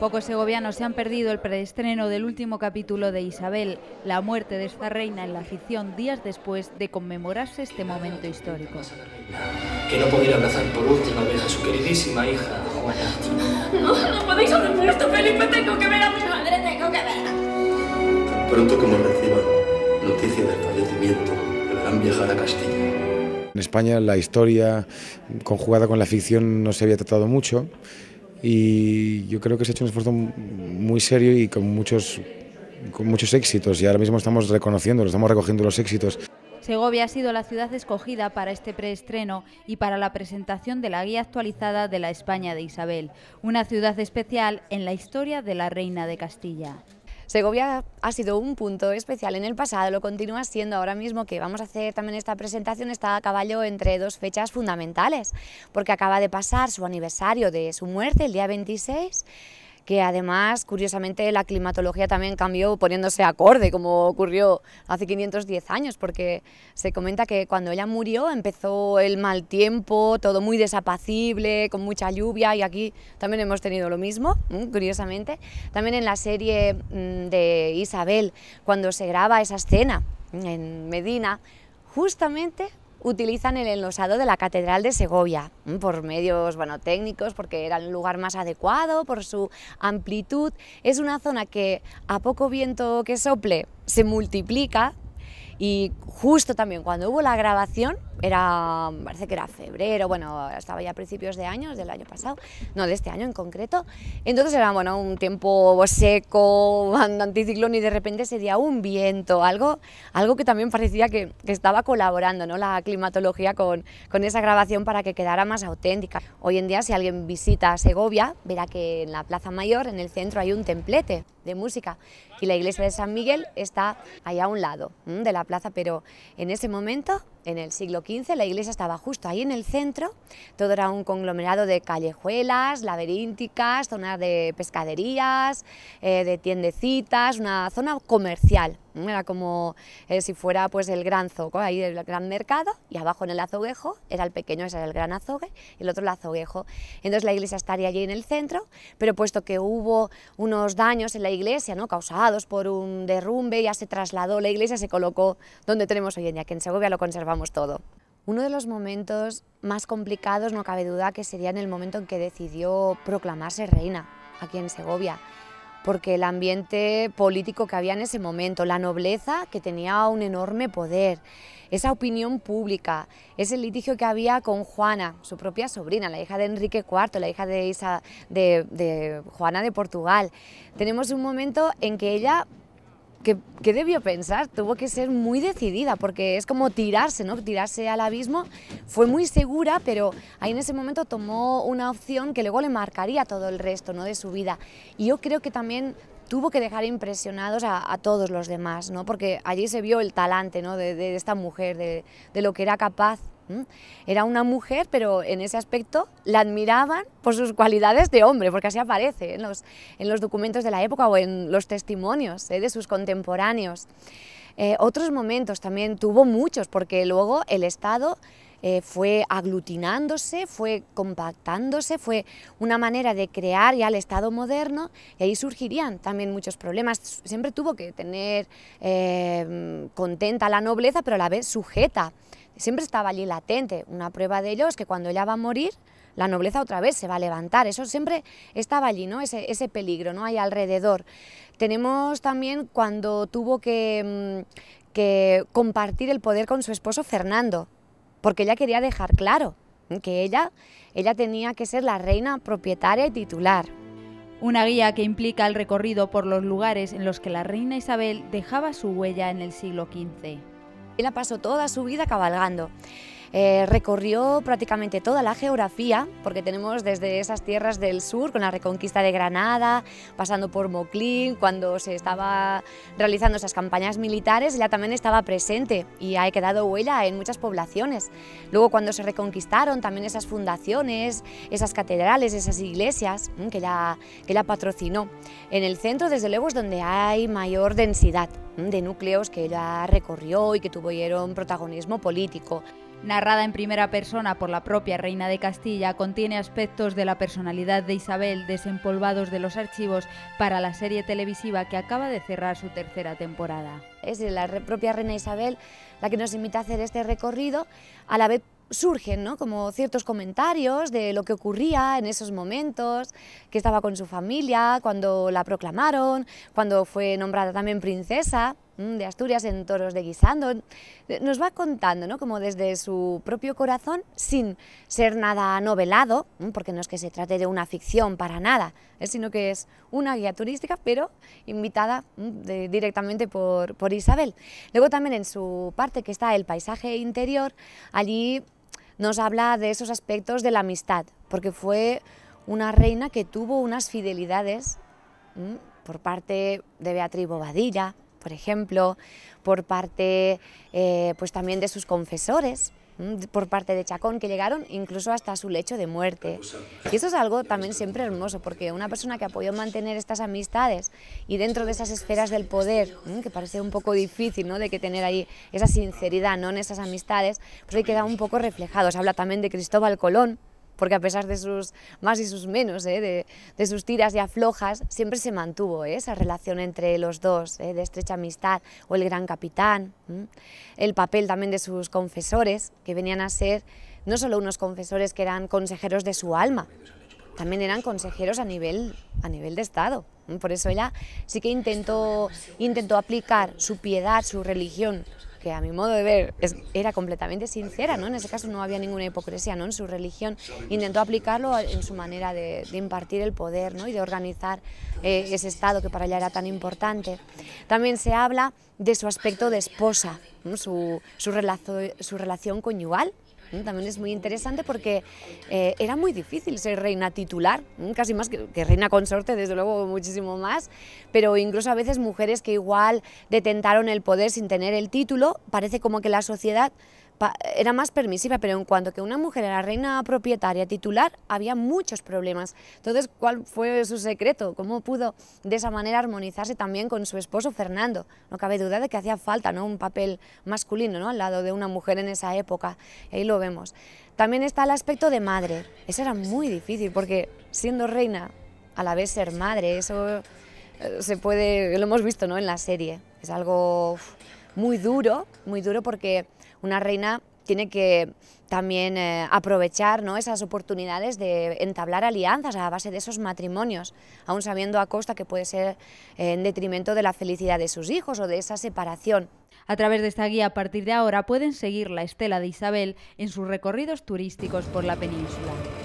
Pocos segovianos se han perdido el preestreno del último capítulo de Isabel, la muerte de esta reina en la ficción días después de conmemorarse este momento histórico. Que no pudiera abrazar por última vez a su queridísima hija, Juana. No, no podéis romper esto, Felipe, tengo que ver a mi madre, tengo que verla. Tan pronto como reciba noticia del fallecimiento, deberán viajar a Castilla. En España la historia conjugada con la ficción no se había tratado mucho y yo creo que se ha hecho un esfuerzo muy serio y con muchos, con muchos éxitos y ahora mismo estamos reconociendo, estamos recogiendo los éxitos. Segovia ha sido la ciudad escogida para este preestreno y para la presentación de la guía actualizada de la España de Isabel, una ciudad especial en la historia de la Reina de Castilla. Segovia ha sido un punto especial en el pasado, lo continúa siendo ahora mismo que vamos a hacer también esta presentación, está a caballo entre dos fechas fundamentales, porque acaba de pasar su aniversario de su muerte, el día 26, que además, curiosamente, la climatología también cambió poniéndose acorde, como ocurrió hace 510 años, porque se comenta que cuando ella murió empezó el mal tiempo, todo muy desapacible, con mucha lluvia, y aquí también hemos tenido lo mismo, mm, curiosamente. También en la serie mm, de Isabel, cuando se graba esa escena en Medina, justamente utilizan el enlosado de la Catedral de Segovia, mm, por medios bueno, técnicos, porque era el lugar más adecuado, por su amplitud. Es una zona que a poco viento que sople se multiplica y justo también cuando hubo la grabación, era, parece que era febrero, bueno, estaba ya a principios de año, del año pasado, no, de este año en concreto. Entonces era, bueno, un tiempo seco, anticiclón y de repente se dio un viento, algo, algo que también parecía que, estaba colaborando, ¿no? La climatología con, esa grabación para que quedara más auténtica. Hoy en día, si alguien visita Segovia, verá que en la Plaza Mayor, en el centro, hay un templete de música y la iglesia de San Miguel está allá a un lado de la plaza pero en ese momento, en el siglo XV, la iglesia estaba justo ahí en el centro, todo era un conglomerado de callejuelas, laberínticas, zonas de pescaderías, eh, de tiendecitas, una zona comercial era como eh, si fuera pues el gran zoco, ahí el gran mercado, y abajo en el azoguejo era el pequeño, ese era el gran azogue, y el otro el azoguejo. Entonces la iglesia estaría allí en el centro, pero puesto que hubo unos daños en la iglesia, ¿no? causados por un derrumbe, ya se trasladó la iglesia, se colocó donde tenemos hoy en día, que en Segovia lo conservamos todo. Uno de los momentos más complicados, no cabe duda, que sería en el momento en que decidió proclamarse reina aquí en Segovia porque el ambiente político que había en ese momento, la nobleza que tenía un enorme poder, esa opinión pública, ese litigio que había con Juana, su propia sobrina, la hija de Enrique IV, la hija de, de, Juana de Portugal. Tenemos un momento en que ella que, debió pensar? Tuvo que ser muy decidida, porque es como tirarse, ¿no? Tirarse al abismo. Fue muy segura, pero ahí en ese momento tomó una opción que luego le marcaría todo el resto ¿no? de su vida. Y yo creo que también tuvo que dejar impresionados a, todos los demás, ¿no? Porque allí se vio el talante ¿no? de, esta mujer, de lo que era capaz era una mujer, pero en ese aspecto la admiraban por sus cualidades de hombre, porque así aparece en los, documentos de la época o en los testimonios ¿eh? de sus contemporáneos. Eh, otros momentos también tuvo muchos, porque luego el Estado eh, fue aglutinándose, fue compactándose, fue una manera de crear ya el Estado moderno y ahí surgirían también muchos problemas. Siempre tuvo que tener contenta la nobleza, pero a la vez sujeta siempre estaba allí latente. Una prueba de ello es que cuando ella va a morir, la nobleza otra vez se va a levantar. Eso siempre estaba allí, ¿no? Ese, peligro, ¿no? Hay alrededor. Tenemos también cuando tuvo que, mm, que compartir el poder con su esposo Fernando, porque ella quería dejar claro que ella, ella tenía que ser la reina propietaria y titular. Una guía que implica el recorrido por los lugares en los que la reina Isabel dejaba su huella en el siglo XV. Él la pasó toda su vida cabalgando. Eh, recorrió prácticamente toda la geografía, porque tenemos desde esas tierras del sur, con la reconquista de Granada, pasando por Moclín, cuando se estaba realizando esas campañas militares, ella también estaba presente y ha quedado huella en muchas poblaciones. Luego cuando se reconquistaron también esas fundaciones, esas catedrales, esas iglesias mm, que la, que la patrocinó. En el centro desde luego es donde hay mayor densidad mm, de núcleos que ella recorrió y que tuvieron protagonismo político narrada en primera persona por la propia reina de Castilla, contiene aspectos de la personalidad de Isabel desempolvados de los archivos para la serie televisiva que acaba de cerrar su tercera temporada. Es la propia reina Isabel la que nos invita a hacer este recorrido, a la vez surgen ¿no? como ciertos comentarios de lo que ocurría en esos momentos, que estaba con su familia, cuando la proclamaron, cuando fue nombrada también princesa. Mm, de Asturias en Toros de Guisando. Eh, nos va contando, ¿no? Como desde su propio corazón, sin ser nada novelado, mm, porque no es que se trate de una ficción para nada, eh, sino que es una guía turística, pero invitada mm, directamente por, por Isabel. Luego también en su parte que está el paisaje interior, allí nos habla de esos aspectos de la amistad, porque fue una reina que tuvo unas fidelidades por parte de Beatriz Bobadilla, por ejemplo, por parte eh, pues también de sus confesores, mm, por parte de Chacón, que llegaron incluso hasta su lecho de muerte. Y eso es algo también siempre hermoso, porque una persona que apoyó mantener estas amistades y dentro de esas esferas del poder, mm, que parece un poco difícil, ¿no? de que tener ahí esa sinceridad ¿no? en esas amistades, pues ahí queda un poco reflejado. Se habla también de Cristóbal Colón, porque a pesar de sus más y sus menos, ¿eh? de, sus tiras y aflojas, siempre se mantuvo ¿eh? esa relación entre los dos, ¿eh? de estrecha amistad, o el gran capitán, el papel también de sus confesores, que venían a ser no solo unos confesores que eran consejeros de su alma, también eran consejeros a nivel, a nivel de Estado. Por eso ella sí que intentó, intentó aplicar su piedad, su religión, que a mi modo de ver era completamente sincera, ¿no? En ese caso no había ninguna hipocresía, ¿no? En su religión intentó aplicarlo en su manera de, impartir el poder, Y de organizar eh, ese Estado que para ella era tan importante. También se habla de su aspecto de esposa, su, su, su relación conyugal, también es muy interesante porque eh, era muy difícil ser reina titular, casi más que, reina consorte, desde luego muchísimo más, pero incluso a veces mujeres que igual detentaron el poder sin tener el título, parece como que la sociedad era más permisiva, pero en cuanto que una mujer era reina propietaria titular, había muchos problemas. Entonces, ¿cuál fue su secreto? ¿Cómo pudo de esa manera armonizarse también con su esposo Fernando? No cabe duda de que hacía falta ¿no? un papel masculino ¿no? al lado de una mujer en esa época, ahí lo vemos. También está el aspecto de madre, eso era muy difícil, porque siendo reina, a la vez ser madre, eso eh, se puede, lo hemos visto ¿no? en la serie, es algo muy duro, muy duro porque una reina tiene que también eh, aprovechar esas oportunidades de entablar alianzas a base de esos matrimonios, aún sabiendo a costa que puede ser eh, en detrimento de la felicidad de sus hijos o de esa separación. A través de esta guía, a partir de ahora, pueden seguir la estela de Isabel en sus recorridos turísticos por la península.